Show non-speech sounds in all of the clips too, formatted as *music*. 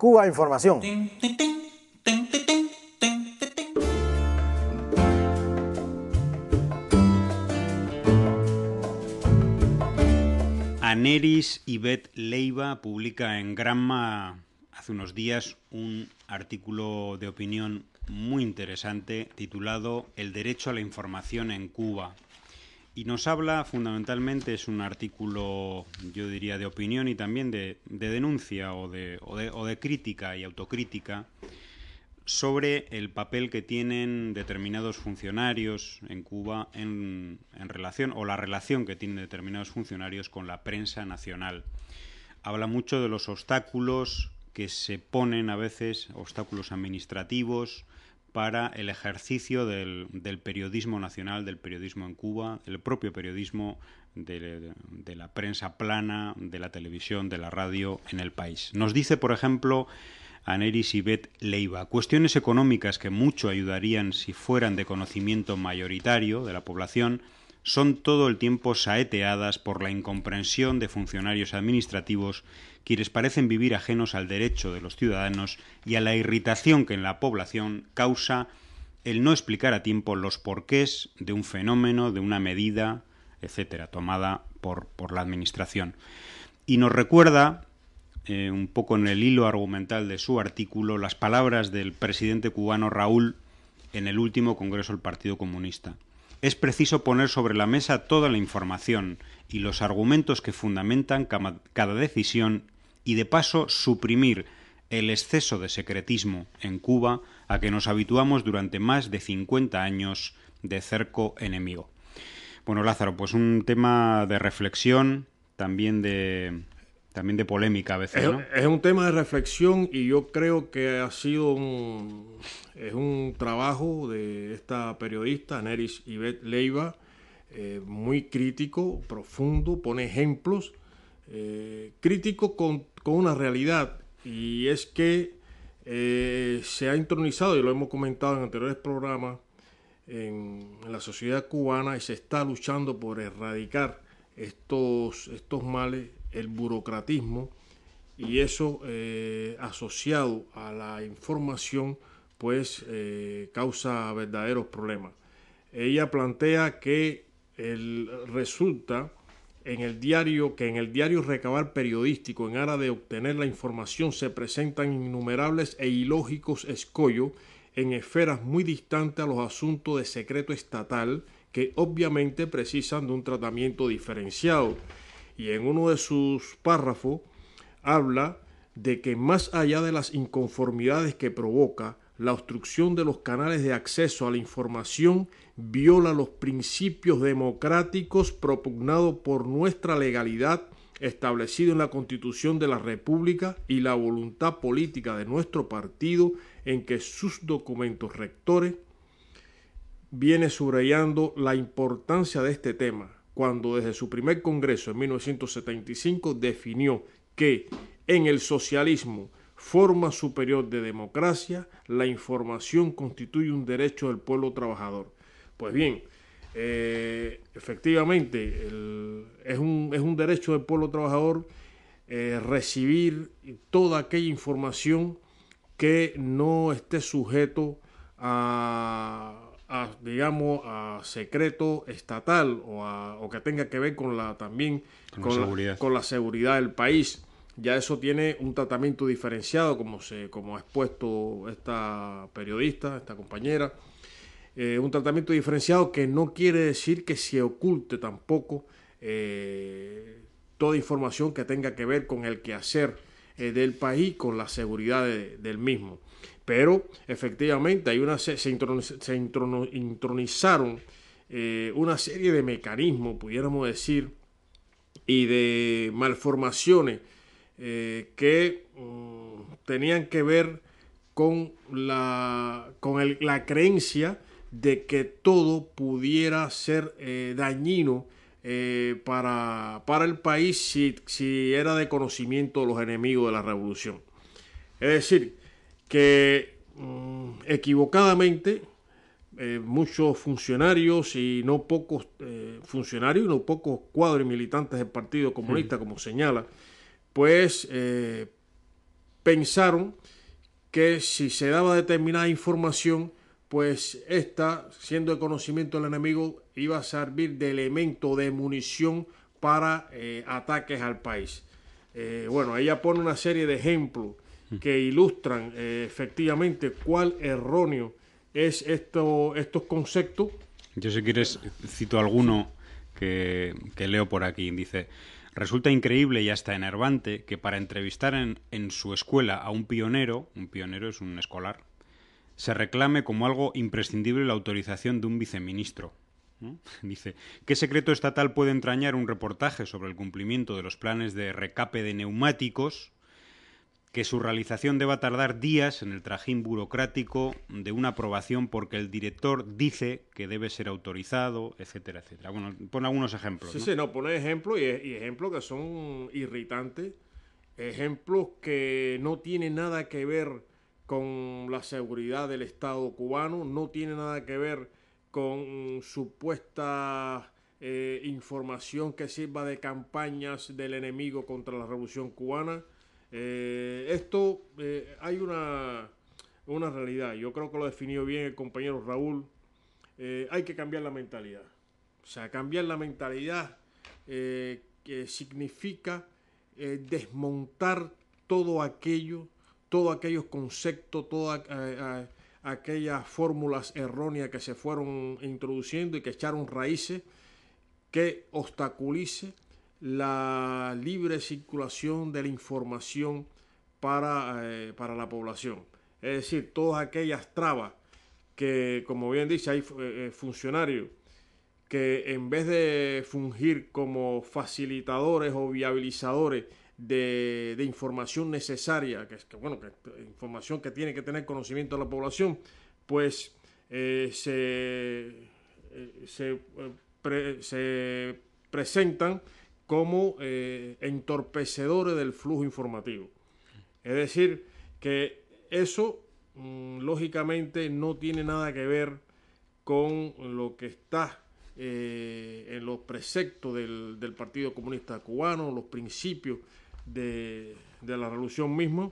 Cuba Información. Aneris Ibet Leiva publica en Gramma hace unos días un artículo de opinión muy interesante titulado El derecho a la información en Cuba, y nos habla fundamentalmente, es un artículo, yo diría, de opinión y también de, de denuncia o de, o, de, crítica y autocrítica sobre el papel que tienen determinados funcionarios en Cuba en, en relación, o la relación que tienen determinados funcionarios con la prensa nacional. Habla mucho de los obstáculos que se ponen a veces, obstáculos administrativos, para el ejercicio del, periodismo nacional, del periodismo en Cuba, el propio periodismo de, la prensa plana, de la televisión, de la radio en el país. Nos dice, por ejemplo, Aneris Bet Leiva, cuestiones económicas que mucho ayudarían si fueran de conocimiento mayoritario de la población, son todo el tiempo saeteadas por la incomprensión de funcionarios administrativos quienes parecen vivir ajenos al derecho de los ciudadanos y a la irritación que en la población causa el no explicar a tiempo los porqués de un fenómeno, de una medida, etcétera, tomada por, la administración. Y nos recuerda, eh, un poco en el hilo argumental de su artículo, las palabras del presidente cubano Raúl en el último Congreso del Partido Comunista es preciso poner sobre la mesa toda la información y los argumentos que fundamentan cada decisión y de paso suprimir el exceso de secretismo en Cuba a que nos habituamos durante más de 50 años de cerco enemigo. Bueno, Lázaro, pues un tema de reflexión, también de, también de polémica a veces, es, ¿no? Es un tema de reflexión y yo creo que ha sido un, es un trabajo de esta periodista, Neris Yvette Leiva, eh, muy crítico, profundo, pone ejemplos, eh, crítico con, una realidad y es que eh, se ha intronizado, y lo hemos comentado en anteriores programas, en la sociedad cubana y se está luchando por erradicar estos, males, el burocratismo y eso eh, asociado a la información pues eh, causa verdaderos problemas. Ella plantea que resulta en el diario que en el diario recabar periodístico en aras de obtener la información se presentan innumerables e ilógicos escollos en esferas muy distantes a los asuntos de secreto estatal que obviamente precisan de un tratamiento diferenciado. Y en uno de sus párrafos habla de que más allá de las inconformidades que provoca, la obstrucción de los canales de acceso a la información viola los principios democráticos propugnados por nuestra legalidad establecido en la Constitución de la República y la voluntad política de nuestro partido en que sus documentos rectores viene subrayando la importancia de este tema cuando desde su primer Congreso en 1975 definió que en el socialismo, forma superior de democracia, la información constituye un derecho del pueblo trabajador. Pues bien, eh, efectivamente, es, un, derecho del pueblo trabajador eh, recibir toda aquella información que no esté sujeto a digamos, a secreto estatal o, a, o, que tenga que ver con la también con, seguridad. La, con, la, seguridad. del país. Ya eso tiene un tratamiento diferenciado, como se, como ha expuesto esta periodista, esta compañera. Eh, un tratamiento diferenciado que no quiere decir que se oculte tampoco eh, toda información que tenga que ver con el quehacer eh, del país, con la seguridad del mismo. Pero efectivamente hay una, se, intronizaron eh, una serie de mecanismos, pudiéramos decir, y de malformaciones eh, que mm, tenían que ver con la, con la creencia de que todo pudiera ser eh, dañino para, para, el país si, era de conocimiento de los enemigos de la revolución. Es decir, que mm, equivocadamente eh, muchos funcionarios y no pocos eh, funcionarios y no pocos cuadros militantes del Partido Comunista, como señala, pues eh, pensaron que si se daba determinada información, pues esta, siendo de conocimiento del enemigo, iba a servir de elemento de munición para ataques al país. bueno, ella pone una serie de ejemplos que ilustran eh, efectivamente cuál erróneo es esto, estos conceptos. Yo si quieres cito alguno que, leo por aquí. Dice, resulta increíble y hasta enervante que para entrevistar en, su escuela a un pionero, un pionero es un escolar, se reclame como algo imprescindible la autorización de un viceministro. *laughs* Dice, ¿qué secreto estatal puede entrañar un reportaje sobre el cumplimiento de los planes de recape de neumáticos que su realización deba tardar días en el trajín burocrático de una aprobación porque el director dice que debe ser autorizado, etcétera, etcétera. Bueno, pone algunos ejemplos. Sí, ¿no? sí, no, pone ejemplos y, e-, ejemplos que son irritantes, ejemplos que no tienen nada que ver con la seguridad del Estado cubano, no tiene nada que ver con supuesta eh, información que sirva de campañas del enemigo contra la revolución cubana. Eh, esto eh, hay una, realidad. Yo creo que lo ha definido bien el compañero Raúl. Eh, hay que cambiar la mentalidad. O sea, cambiar la mentalidad eh, que significa desmontar todo aquello, todos aquellos conceptos, todas aquellas fórmulas erróneas que se fueron introduciendo y que echaron raíces que obstaculice la libre circulación de la información eh, para, la población. Es decir, todas aquellas trabas que, como bien dice, hay eh, eh, funcionarios que en vez de fungir como facilitadores o viabilizadores de, información necesaria, que es bueno, información que tiene que tener conocimiento la población, pues se, presentan como entorpecedores del flujo informativo. Es decir, que eso mm, lógicamente no tiene nada que ver con lo que está eh, en los preceptos del, Partido Comunista Cubano, los principios de, la revolución misma.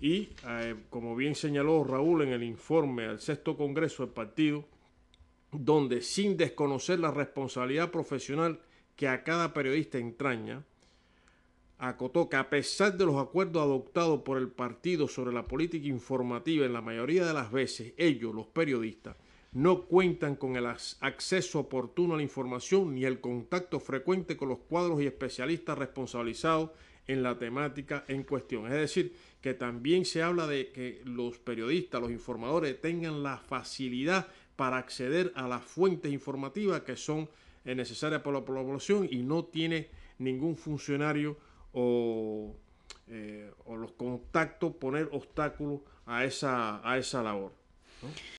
Y eh, como bien señaló Raúl en el informe al sexto Congreso del Partido, donde sin desconocer la responsabilidad profesional que a cada periodista entraña, acotó que a pesar de los acuerdos adoptados por el partido sobre la política informativa, en la mayoría de las veces ellos, los periodistas, no cuentan con el acceso oportuno a la información ni el contacto frecuente con los cuadros y especialistas responsabilizados en la temática en cuestión. Es decir, que también se habla de que los periodistas, los informadores tengan la facilidad para acceder a las fuentes informativas que son eh, necesarias para la población y no tiene ningún funcionario eh, o, los contactos, poner obstáculos a esa, a esa labor.